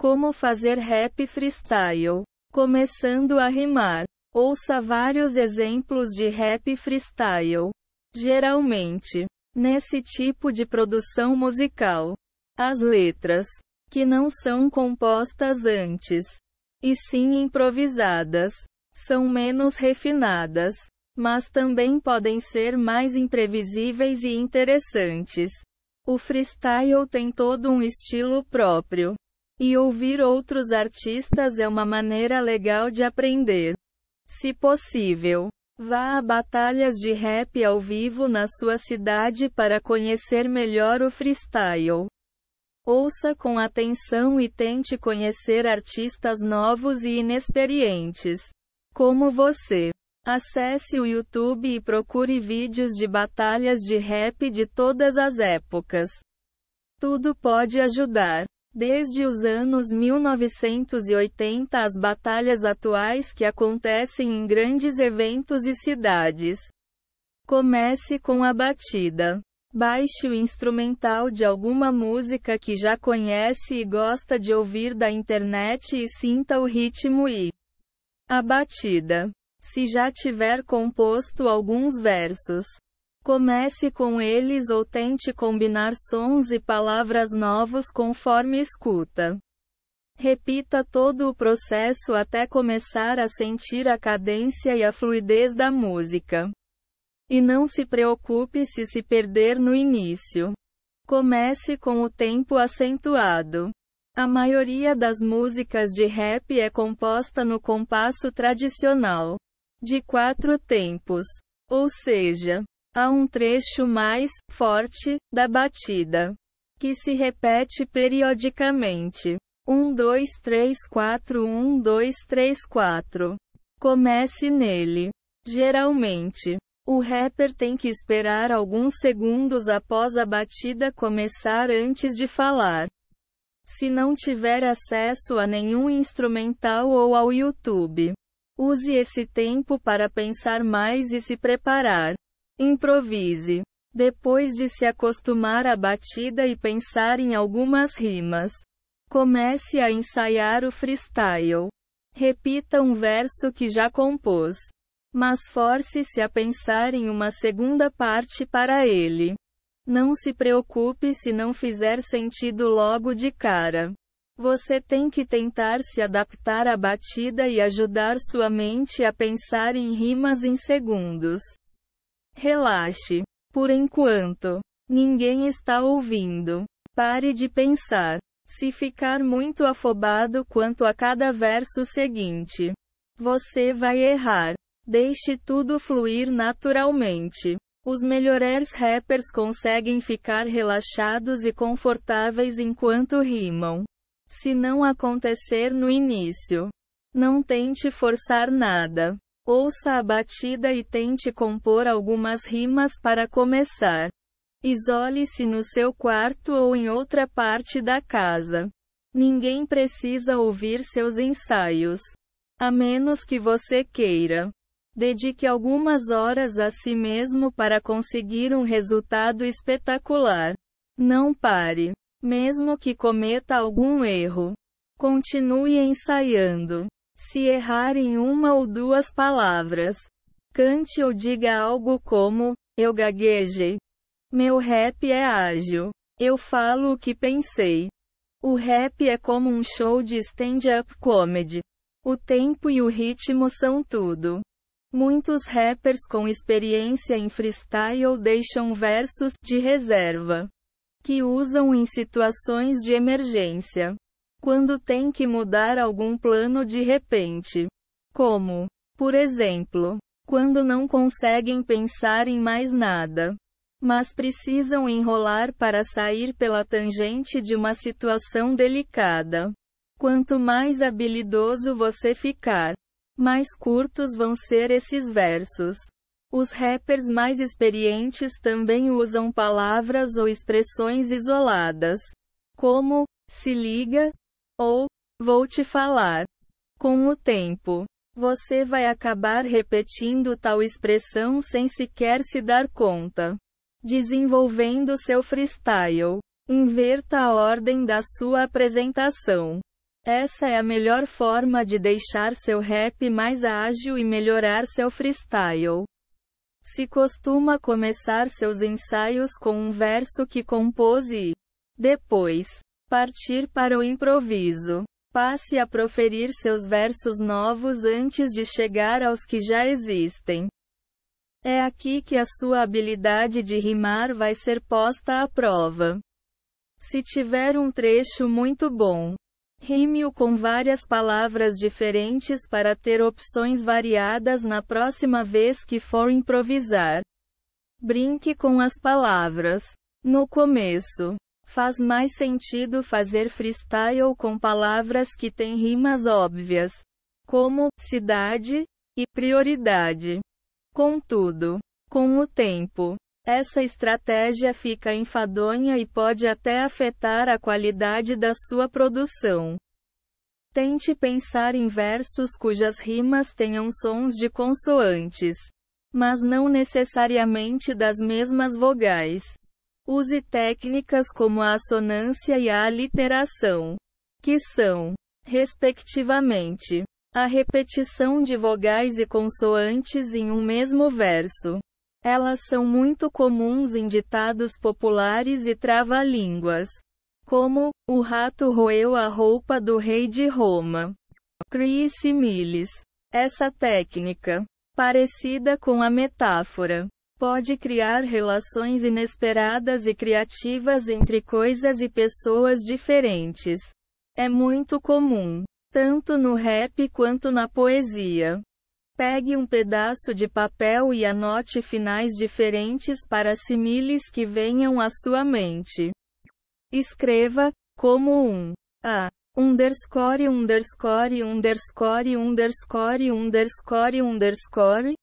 Como fazer rap freestyle? Começando a rimar. Ouça vários exemplos de rap freestyle. Geralmente, nesse tipo de produção musical, as letras, que não são compostas antes, e sim improvisadas, são menos refinadas, mas também podem ser mais imprevisíveis e interessantes. O freestyle tem todo um estilo próprio, e ouvir outros artistas é uma maneira legal de aprender. Se possível, vá a batalhas de rap ao vivo na sua cidade para conhecer melhor o freestyle. Ouça com atenção e tente conhecer artistas novos e inexperientes. Como você. Acesse o YouTube e procure vídeos de batalhas de rap de todas as épocas. Tudo pode ajudar. Desde os anos 1980, as batalhas atuais que acontecem em grandes eventos e cidades. Comece com a batida. Baixe o instrumental de alguma música que já conhece e gosta de ouvir da internet e sinta o ritmo e a batida. Se já tiver composto alguns versos, Comece com eles ou tente combinar sons e palavras novos conforme escuta. Repita todo o processo até começar a sentir a cadência e a fluidez da música. E não se preocupe se se perder no início. Comece com o tempo acentuado. A maioria das músicas de rap é composta no compasso tradicional de quatro tempos. Ou seja, Há um trecho mais forte da batida que se repete periodicamente. 1 2 3 4 1 2 3 4. Comece nele. Geralmente, o rapper tem que esperar alguns segundos após a batida começar antes de falar. Se não tiver acesso a nenhum instrumental ou ao YouTube, use esse tempo para pensar mais e se preparar. Improvise. Depois de se acostumar à batida e pensar em algumas rimas, comece a ensaiar o freestyle. Repita um verso que já compôs, mas force-se a pensar em uma segunda parte para ele. Não se preocupe se não fizer sentido logo de cara. Você tem que tentar se adaptar à batida e ajudar sua mente a pensar em rimas em segundos. Relaxe. Por enquanto, ninguém está ouvindo. Pare de pensar. Se ficar muito afobado quanto a cada verso seguinte, você vai errar. Deixe tudo fluir naturalmente. Os melhores rappers conseguem ficar relaxados e confortáveis enquanto rimam. Se não acontecer no início, não tente forçar nada. Ouça a batida e tente compor algumas rimas para começar. Isole-se no seu quarto ou em outra parte da casa. Ninguém precisa ouvir seus ensaios. A menos que você queira. Dedique algumas horas a si mesmo para conseguir um resultado espetacular. Não pare. Mesmo que cometa algum erro, continue ensaiando. Se errar em uma ou duas palavras, cante ou diga algo como: Eu gaguejei. Meu rap é ágil. Eu falo o que pensei. O rap é como um show de stand-up comedy. O tempo e o ritmo são tudo. Muitos rappers com experiência em freestyle deixam versos de reserva que usam em situações de emergência. Quando tem que mudar algum plano de repente. Como, por exemplo, quando não conseguem pensar em mais nada, mas precisam enrolar para sair pela tangente de uma situação delicada. Quanto mais habilidoso você ficar, mais curtos vão ser esses versos. Os rappers mais experientes também usam palavras ou expressões isoladas, como se liga, ou, vou te falar. Com o tempo, você vai acabar repetindo tal expressão sem sequer se dar conta. Desenvolvendo seu freestyle. Inverta a ordem da sua apresentação. Essa é a melhor forma de deixar seu rap mais ágil e melhorar seu freestyle. Se costuma começar seus ensaios com um verso que compôs e depois Partir para o improviso. Passe a proferir seus versos novos antes de chegar aos que já existem. É aqui que a sua habilidade de rimar vai ser posta à prova. Se tiver um trecho muito bom, rime-o com várias palavras diferentes para ter opções variadas na próxima vez que for improvisar. Brinque com as palavras. No começo, Faz mais sentido fazer freestyle com palavras que têm rimas óbvias, como cidade e prioridade. Contudo, com o tempo, essa estratégia fica enfadonha e pode até afetar a qualidade da sua produção. Tente pensar em versos cujas rimas tenham sons de consoantes, mas não necessariamente das mesmas vogais. Use técnicas como a assonância e a aliteração, que são, respectivamente, a repetição de vogais e consoantes em um mesmo verso. Elas são muito comuns em ditados populares e trava-línguas, como o rato roeu a roupa do rei de Roma. Cris similes. Essa técnica, parecida com a metáfora, pode criar relações inesperadas e criativas entre coisas e pessoas diferentes. É muito comum, tanto no rap quanto na poesia. Pegue um pedaço de papel e anote finais diferentes para similes que venham à sua mente. Escreva, como um a underscore underscore underscore underscore underscore underscore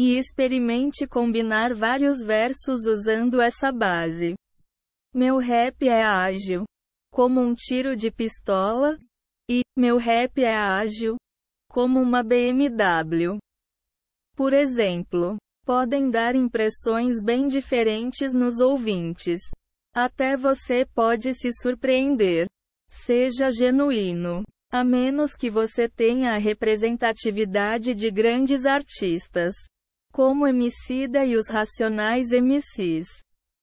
e experimente combinar vários versos usando essa base. Meu rap é ágil, como um tiro de pistola, e meu rap é ágil, como uma BMW. Por exemplo, podem dar impressões bem diferentes nos ouvintes. Até você pode se surpreender. Seja genuíno. A menos que você tenha a representatividade de grandes artistas como Emicida e os Racionais MCs.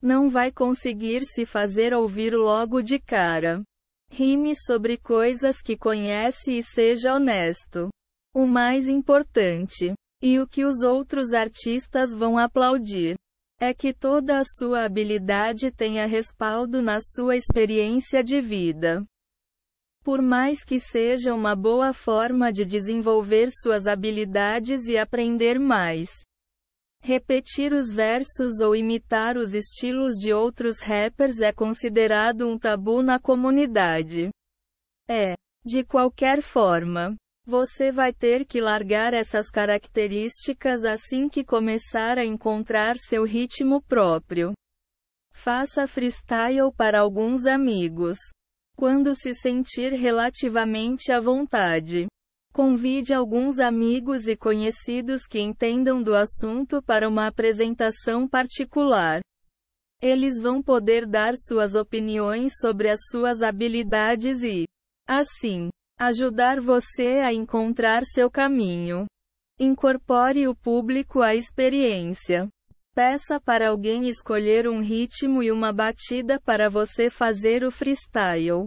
Não vai conseguir se fazer ouvir logo de cara. Rime sobre coisas que conhece e seja honesto. O mais importante, e o que os outros artistas vão aplaudir, é que toda a sua habilidade tenha respaldo na sua experiência de vida. Por mais que seja uma boa forma de desenvolver suas habilidades e aprender mais, Repetir os versos ou imitar os estilos de outros rappers é considerado um tabu na comunidade. É. De qualquer forma, você vai ter que largar essas características assim que começar a encontrar seu ritmo próprio. Faça freestyle para alguns amigos. Quando se sentir relativamente à vontade. Convide alguns amigos e conhecidos que entendam do assunto para uma apresentação particular. Eles vão poder dar suas opiniões sobre as suas habilidades e, assim, ajudar você a encontrar seu caminho. Incorpore o público à experiência. Peça para alguém escolher um ritmo e uma batida para você fazer o freestyle.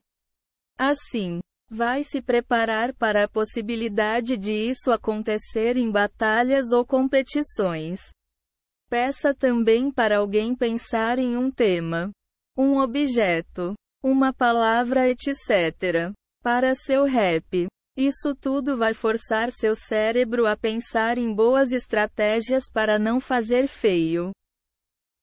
Assim, Vai se preparar para a possibilidade de isso acontecer em batalhas ou competições. Peça também para alguém pensar em um tema, um objeto, uma palavra, etc. Para seu rap. Isso tudo vai forçar seu cérebro a pensar em boas estratégias para não fazer feio.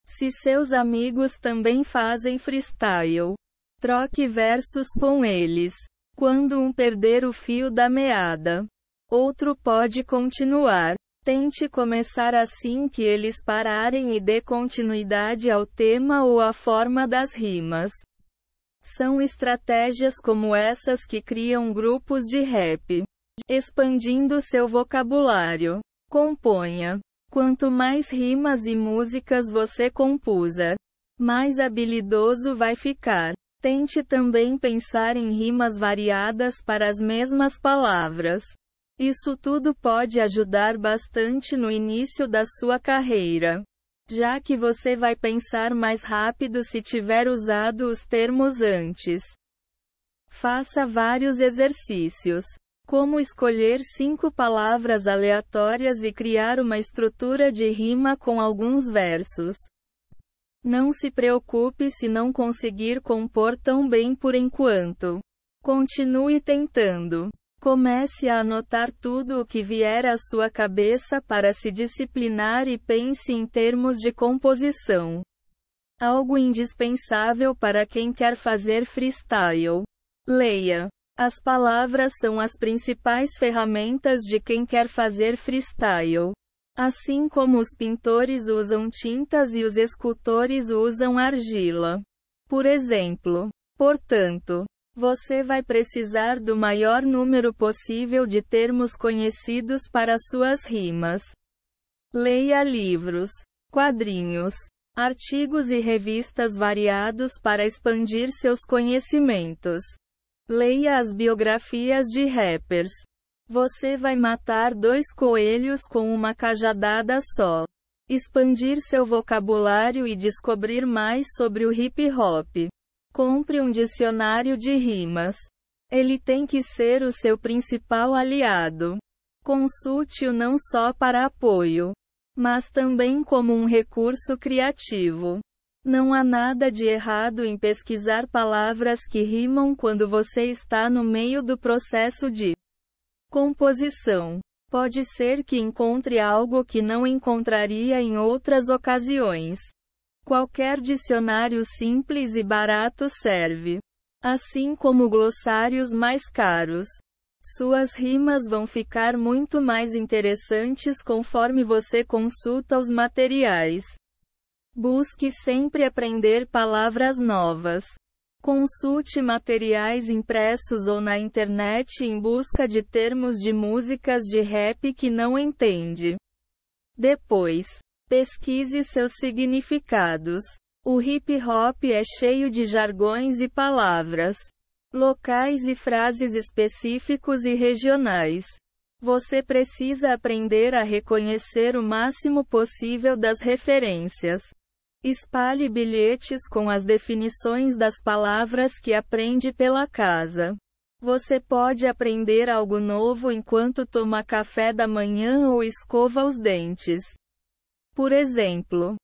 Se seus amigos também fazem freestyle, troque versos com eles. Quando um perder o fio da meada, outro pode continuar. Tente começar assim que eles pararem e dê continuidade ao tema ou à forma das rimas. São estratégias como essas que criam grupos de rap, expandindo seu vocabulário. Componha. Quanto mais rimas e músicas você compuser, mais habilidoso vai ficar. Tente também pensar em rimas variadas para as mesmas palavras. Isso tudo pode ajudar bastante no início da sua carreira, já que você vai pensar mais rápido se tiver usado os termos antes. Faça vários exercícios, como escolher cinco palavras aleatórias e criar uma estrutura de rima com alguns versos. Não se preocupe se não conseguir compor tão bem por enquanto. Continue tentando. Comece a anotar tudo o que vier à sua cabeça para se disciplinar e pense em termos de composição. Algo indispensável para quem quer fazer freestyle. Leia. As palavras são as principais ferramentas de quem quer fazer freestyle. Assim como os pintores usam tintas e os escultores usam argila. Por exemplo. Portanto, você vai precisar do maior número possível de termos conhecidos para suas rimas. Leia livros, quadrinhos, artigos e revistas variados para expandir seus conhecimentos. Leia as biografias de rappers. Você vai matar dois coelhos com uma cajadada só. Expandir seu vocabulário e descobrir mais sobre o hip hop. Compre um dicionário de rimas. Ele tem que ser o seu principal aliado. Consulte-o não só para apoio, mas também como um recurso criativo. Não há nada de errado em pesquisar palavras que rimam quando você está no meio do processo de composição. Pode ser que encontre algo que não encontraria em outras ocasiões. Qualquer dicionário simples e barato serve. Assim como glossários mais caros. Suas rimas vão ficar muito mais interessantes conforme você consulta os materiais. Busque sempre aprender palavras novas. Consulte materiais impressos ou na internet em busca de termos de músicas de rap que não entende. Depois, pesquise seus significados. O hip hop é cheio de jargões e palavras, locais e frases específicos e regionais. Você precisa aprender a reconhecer o máximo possível das referências. Espalhe bilhetes com as definições das palavras que aprende pela casa. Você pode aprender algo novo enquanto toma café da manhã ou escova os dentes. Por exemplo,